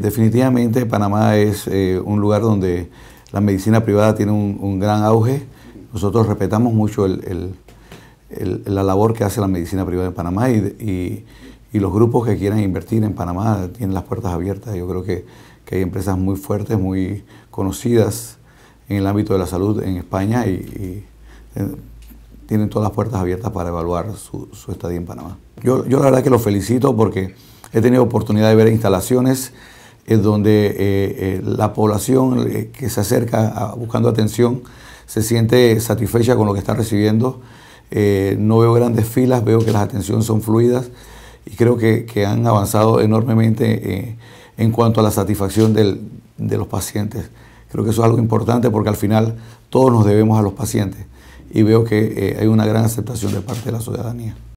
Definitivamente Panamá es eh, un lugar donde la medicina privada tiene un, gran auge. Nosotros respetamos mucho la labor que hace la medicina privada en Panamá y, los grupos que quieran invertir en Panamá tienen las puertas abiertas. Yo creo que, hay empresas muy fuertes, muy conocidas en el ámbito de la salud en España y, eh, tienen todas las puertas abiertas para evaluar su, estadía en Panamá. Yo, yo la verdad que los felicito porque he tenido oportunidad de ver instalaciones es donde eh, eh, la población eh, que se acerca buscando atención se siente satisfecha con lo que está recibiendo. no veo grandes filas, veo que las atenciones son fluidas y creo que, han avanzado enormemente en cuanto a la satisfacción del, de los pacientes. Creo que eso es algo importante porque al final todos nos debemos a los pacientes y veo que hay una gran aceptación de parte de la ciudadanía.